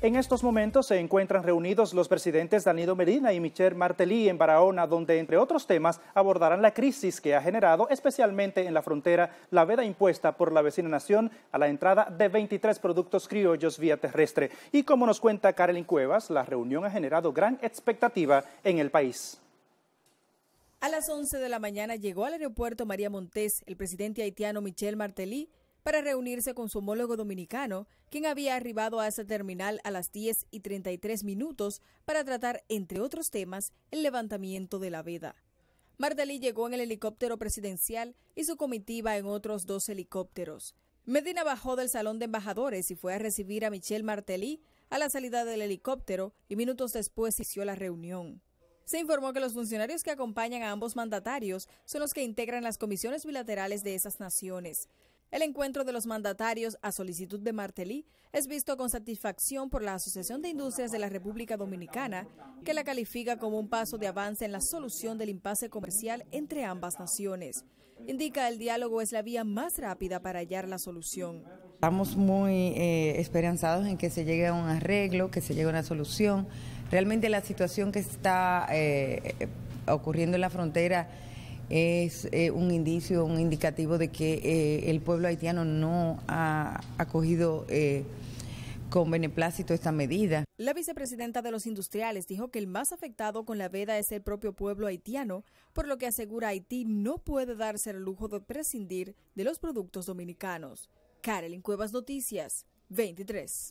En estos momentos se encuentran reunidos los presidentes Danilo Medina y Michel Martelly en Barahona, donde, entre otros temas, abordarán la crisis que ha generado, especialmente en la frontera, la veda impuesta por la vecina nación a la entrada de 23 productos criollos vía terrestre. Y como nos cuenta Carolyn Cuevas, la reunión ha generado gran expectativa en el país. A las 11 de la mañana llegó al aeropuerto María Montés el presidente haitiano Michel Martelly para reunirse con su homólogo dominicano, quien había arribado a esa terminal a las 10 y 33 minutos para tratar, entre otros temas, el levantamiento de la veda. Martelly llegó en el helicóptero presidencial y su comitiva en otros dos helicópteros. Medina bajó del salón de embajadores y fue a recibir a Michel Martelly a la salida del helicóptero y minutos después inició la reunión. Se informó que los funcionarios que acompañan a ambos mandatarios son los que integran las comisiones bilaterales de esas naciones. El encuentro de los mandatarios a solicitud de Martelly es visto con satisfacción por la Asociación de Industrias de la República Dominicana, que la califica como un paso de avance en la solución del impasse comercial entre ambas naciones. Indica el diálogo es la vía más rápida para hallar la solución. Estamos muy eh, esperanzados en que se llegue a un arreglo, que se llegue a una solución. Realmente la situación que está eh, eh, ocurriendo en la frontera es eh, un indicio, un indicativo de que eh, el pueblo haitiano no ha acogido eh, con beneplácito esta medida. La vicepresidenta de los industriales dijo que el más afectado con la veda es el propio pueblo haitiano, por lo que asegura Haití no puede darse el lujo de prescindir de los productos dominicanos. Karen Cuevas Noticias, 23.